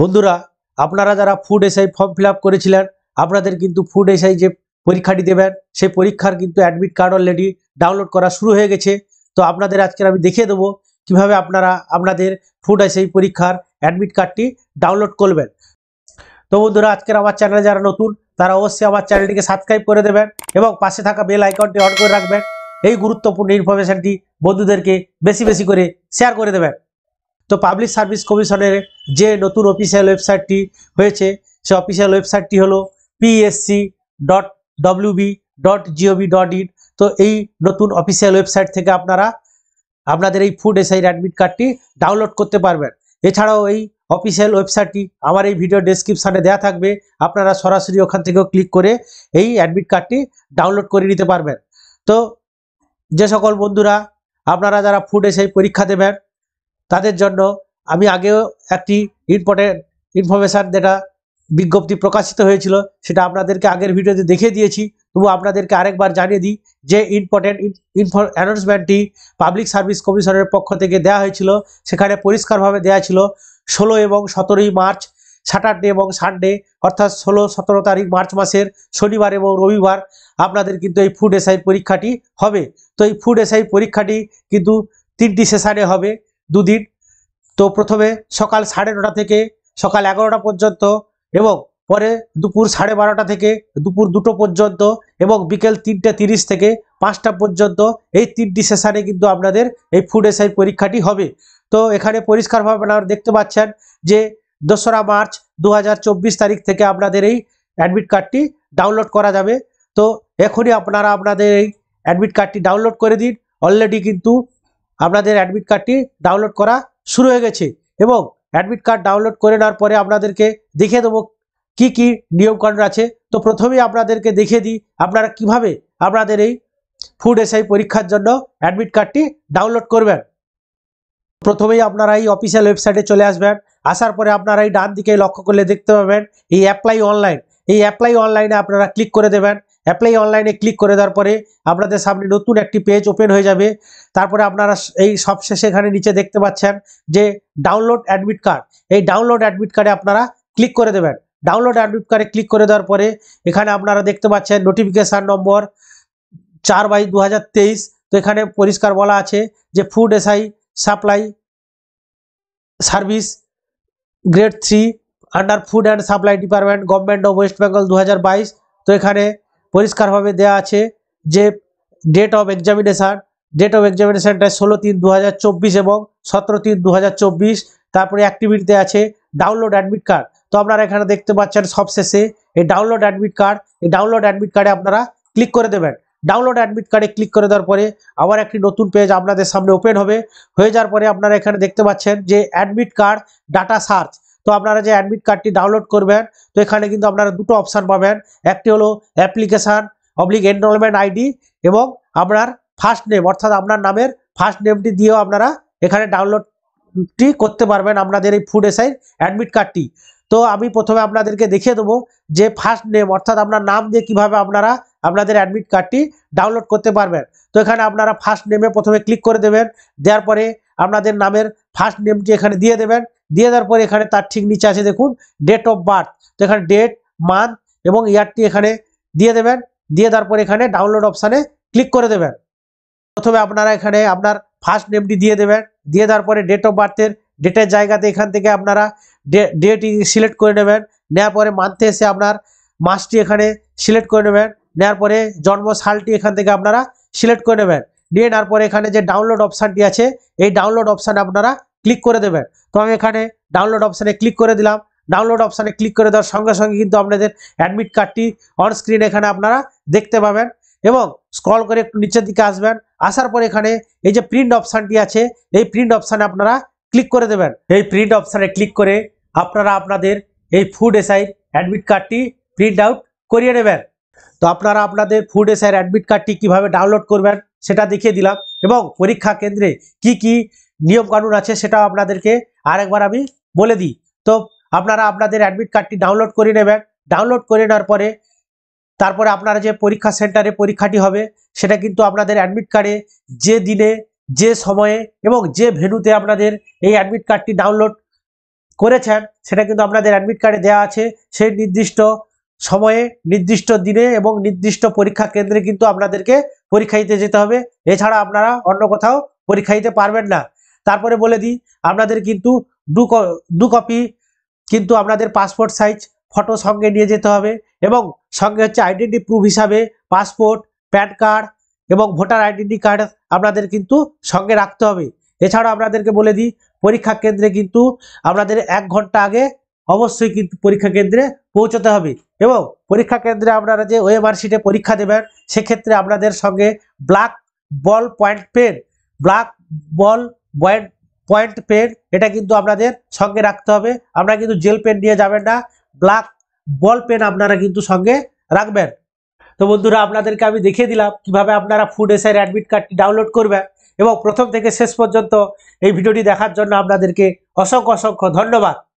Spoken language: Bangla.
বন্ধুরা আপনারা যারা food SI form fill up করেছিলেন আপনাদের কিন্তু ফুড এসআই যে পরীক্ষাটি দেবেন সেই পরীক্ষার কিন্তু অ্যাডমিট কার্ড অলরেডি ডাউনলোড করা শুরু হয়ে গেছে তো আপনাদের আজকে আমি দেখিয়ে দেবো কিভাবে আপনারা আপনাদের ফুড এসআই পরীক্ষার অ্যাডমিট কার্ডটি ডাউনলোড করবেন তো বন্ধুরা আজকের আমার চ্যানেলে যারা নতুন তারা অবশ্যই আমার চ্যানেলটিকে সাবস্ক্রাইব করে দেবেন এবং পাশে থাকা বেল আইকনটি অন করে রাখবেন এই গুরুত্বপূর্ণ ইনফরমেশানটি বন্ধুদেরকে বেশি বেশি করে শেয়ার করে দেবেন তো পাবলিক সার্ভিস কমিশনের যে নতুন অফিসিয়াল ওয়েবসাইটটি হয়েছে সে অফিসিয়াল ওয়েবসাইটটি হলো PSC dot WB dot GOV dot in তো এই নতুন অফিসিয়াল ওয়েবসাইট থেকে আপনারা আপনাদের এই ফুড এসআইয়ের অ্যাডমিট কার্ডটি ডাউনলোড করতে পারবেন এছাড়াও এই অফিসিয়াল ওয়েবসাইটটি আমার এই ভিডিও ডেসক্রিপশানে দেওয়া থাকবে আপনারা সরাসরি ওখান থেকেও ক্লিক করে এই অ্যাডমিট কার্ডটি ডাউনলোড করে নিতে পারবেন তো যে সকল বন্ধুরা আপনারা যারা ফুড এসআই পরীক্ষা দেবেন তাদের জন্য আমি আগেও একটি ইম্পর্টেন্ট ইনফরমেশান যেটা বিজ্ঞপ্তি প্রকাশিত হয়েছিল সেটা আপনাদেরকে আগের ভিডিওতে দেখে দিয়েছি তবু আপনাদেরকে আরেকবার জানিয়ে দিই যে ইম্পর্টেন্ট ইনফ অ্যানাউন্সমেন্টটি পাবলিক সার্ভিস কমিশনের পক্ষ থেকে দেয়া হয়েছিল সেখানে পরিষ্কারভাবে দেয়া ছিল ষোলো এবং সতেরোই মার্চ স্যাটারডে এবং সানডে অর্থাৎ ষোলো সতেরো তারিখ মার্চ মাসের শনিবার এবং রবিবার আপনাদের কিন্তু এই ফুড এসআই পরীক্ষাটি হবে তো এই ফুড এসআই পরীক্ষাটি কিন্তু তিনটি সেশানে হবে দুদিন তো প্রথমে সকাল সাড়ে নটা থেকে সকাল এগারোটা পর্যন্ত এবং পরে দুপুর সাড়ে বারোটা থেকে দুপুর দুটো পর্যন্ত এবং বিকেল তিনটে তিরিশ থেকে পাঁচটা পর্যন্ত এই তিনটি সেশানে কিন্তু আপনাদের এই ফুড এসআই পরীক্ষাটি হবে তো এখানে পরিষ্কারভাবে আপনারা দেখতে পাচ্ছেন যে দোসরা মার্চ দু তারিখ থেকে আপনাদের এই অ্যাডমিট কার্ডটি ডাউনলোড করা যাবে তো এখনই আপনারা আপনাদের এই অ্যাডমিট কার্ডটি ডাউনলোড করে দিন অলরেডি কিন্তু আপনাদের অ্যাডমিট কার্ডটি ডাউনলোড করা শুরু হয়ে গেছে এবং অ্যাডমিট কার্ড ডাউনলোড করে নেওয়ার পরে আপনাদেরকে দেখে দেবো কি কি নিয়মকানুন আছে তো প্রথমেই আপনাদেরকে দেখিয়ে দিই আপনারা কিভাবে আপনাদের এই ফুড এসআই পরীক্ষার জন্য অ্যাডমিট কার্ডটি ডাউনলোড করবেন প্রথমেই আপনারা এই অফিসিয়াল ওয়েবসাইটে চলে আসবেন আসার পরে আপনারা এই ডান দিকে লক্ষ্য করলে দেখতে পাবেন এই অ্যাপ্লাই অনলাইন এই অ্যাপ্লাই অনলাইনে আপনারা ক্লিক করে দেবেন অ্যাপ্লাই অনলাইনে ক্লিক করে দেওয়ার পরে আপনাদের সামনে নতুন একটি পেজ ওপেন হয়ে যাবে তারপরে আপনারা এই সবশেষে এখানে নিচে দেখতে পাচ্ছেন যে ডাউনলোড অ্যাডমিট কার্ড এই ডাউনলোড অ্যাডমিট কার্ডে আপনারা ক্লিক করে দেবেন ডাউনলোড অ্যাডমিট কার্ডে ক্লিক করে দেওয়ার পরে এখানে আপনারা দেখতে পাচ্ছেন নোটিফিকেশান নম্বর চার বাই দু তো এখানে পরিষ্কার বলা আছে যে food SI supply service grade three under food and supply department government of West Bengal দু তো এখানে পরিষ্কারভাবে দেয়া আছে যে date of examination date of এক্সামিনেশানটা ষোলো তিন দু এবং সতেরো তিন দু তারপরে অ্যাক্টিভিটিতে আছে ডাউনলোড অ্যাডমিট কার্ড তো আপনারা এখানে দেখতে পাচ্ছেন সবশেষে এই ডাউনলোড অ্যাডমিট কার্ড এই ডাউনলোড অ্যাডমিট কার্ডে আপনারা ক্লিক করে দেবেন ডাউনলোড অ্যাডমিট কার্ডে ক্লিক করে দেওয়ার পরে আবার একটি নতুন পেজ আপনাদের সামনে ওপেন হবে হয়ে যাওয়ার পরে আপনারা এখানে দেখতে পাচ্ছেন যে অ্যাডমিট কার্ড ডাটা সার্চ তো আপনারা যে অ্যাডমিট কার্ডটি ডাউনলোড করবেন তো এখানে কিন্তু আপনারা দুটো অপশান পাবেন একটি হলো অ্যাপ্লিকেশান অবলিক এনরোলমেন্ট আইডি এবং আপনার ফার্স্ট নেম অর্থাৎ আপনার নামের ফার্স্ট নেমটি দিয়েও আপনারা এখানে ডাউনলোডটি করতে পারবেন আপনাদের এই ফুড এসআইয়ের অ্যাডমিট কার্ডটি তো আমি প্রথমে আপনাদেরকে দেখিয়ে দেবো যে ফার্স্ট নেম অর্থাৎ আপনার নাম দিয়ে কীভাবে আপনারা আপনাদের অ্যাডমিট কার্ডটি ডাউনলোড করতে পারবেন তো এখানে আপনারা ফার্স্ট নেমে প্রথমে ক্লিক করে দেবেন দেওয়ার পরে আপনাদের নামের ফার্স্ট নেমটি এখানে দিয়ে দেবেন দিয়ে দেওয়ার পরে এখানে তার ঠিক নিচে আছে দেখুন ডেট অফ বার্থ তো এখানে ডেট মান্থ এবং ইয়ারটি এখানে দিয়ে দেবেন দিয়ে দেওয়ার পরে এখানে ডাউনলোড অপশানে ক্লিক করে দেবেন প্রথমে আপনারা এখানে আপনার ফার্স্ট নেমটি দিয়ে দেবেন দিয়ে দেওয়ার পরে ডেট অফ বার্থের ডেটের জায়গাতে এখান থেকে আপনারা ডেট সিলেক্ট করে নেবেন নেওয়ার পরে মান্থে এসে আপনার মাসটি এখানে সিলেক্ট করে নেবেন নেওয়ার পরে জন্ম সালটি এখান থেকে আপনারা সিলেক্ট করে নেবেন নিয়ে নেওয়ার পরে এখানে যে ডাউনলোড অপশানটি আছে এই ডাউনলোড অপশানে আপনারা ক্লিক করে দেবেন তো আমি এখানে ডাউনলোড অপশানে ক্লিক করে দিলাম ডাউনলোড অপশানে ক্লিক করে দেওয়ার সঙ্গে সঙ্গে কিন্তু আপনাদের অ্যাডমিট কার্ডটি অনস্ক্রিন এখানে আপনারা দেখতে পাবেন এবং স্ক্রল করে একটু নিচের দিকে আসবেন আসার পর এখানে এই যে প্রিন্ট অপশানটি আছে এই প্রিন্ট অপশানে আপনারা ক্লিক করে দেবেন এই প্রিন্ট অপশানে ক্লিক করে আপনারা আপনাদের এই ফুড এসআই অ্যাডমিট কার্ডটি প্রিন্ট আউট করিয়ে নেবেন তো আপনারা আপনাদের ফুড এসআইয়ের অ্যাডমিট কার্ডটি কীভাবে ডাউনলোড করবেন সেটা দেখিয়ে দিলাম এবং পরীক্ষা কেন্দ্রে কি কি নিয়মকানুন আছে সেটা আপনাদেরকে আরেকবার আমি বলে দিই তো আপনারা আপনাদের অ্যাডমিট কার্ডটি ডাউনলোড করে নেবেন ডাউনলোড করে নেওয়ার পরে তারপরে আপনারা যে পরীক্ষা সেন্টারে পরীক্ষাটি হবে সেটা কিন্তু আপনাদের অ্যাডমিট কার্ডে যে দিনে যে সময়ে এবং যে ভেনুতে আপনাদের এই অ্যাডমিট কার্ডটি ডাউনলোড করেছেন সেটা কিন্তু আপনাদের অ্যাডমিট কার্ডে দেওয়া আছে সেই নির্দিষ্ট সময়ে নির্দিষ্ট দিনে এবং নির্দিষ্ট পরীক্ষা কেন্দ্রে কিন্তু আপনাদেরকে পরীক্ষা দিতে যেতে হবে এছাড়া আপনারা অন্য কোথাও পরীক্ষা দিতে পারবেন না তারপরে বলে দিই আপনাদের কিন্তু দু দু কপি কিন্তু আপনাদের পাসপোর্ট সাইজ ফটো সঙ্গে নিয়ে যেতে হবে এবং সঙ্গে হচ্ছে আইডেন্টি প্রুফ হিসাবে পাসপোর্ট প্যান কার্ড এবং ভোটার আইডেন্টি কার্ড আপনাদের কিন্তু সঙ্গে রাখতে হবে এছাড়া আপনাদেরকে বলে দিই পরীক্ষা কেন্দ্রে কিন্তু আপনাদের এক ঘন্টা আগে অবশ্যই কিন্তু পরীক্ষা কেন্দ্রে পৌঁছতে হবে এবং পরীক্ষা কেন্দ্রে আপনারা যে ওয়েবার শিটে পরীক্ষা দেবেন সেক্ষেত্রে আপনাদের সঙ্গে black ball point pen black ball point point pen এটা কিন্তু আপনাদের সঙ্গে রাখতে হবে আপনারা কিন্তু জেল পেন নিয়ে যাবেন না ব্ল্যাক বল পেন আপনারা কিন্তু সঙ্গে রাখবেন তো বন্ধুরা আপনাদেরকে আমি দেখিয়ে দিলাম কিভাবে আপনারা ফুড এসের অ্যাডমিট কার্ডটি ডাউনলোড করবেন এবং প্রথম থেকে শেষ পর্যন্ত এই ভিডিওটি দেখার জন্য আপনাদেরকে অসংখ্য অসংখ্য ধন্যবাদ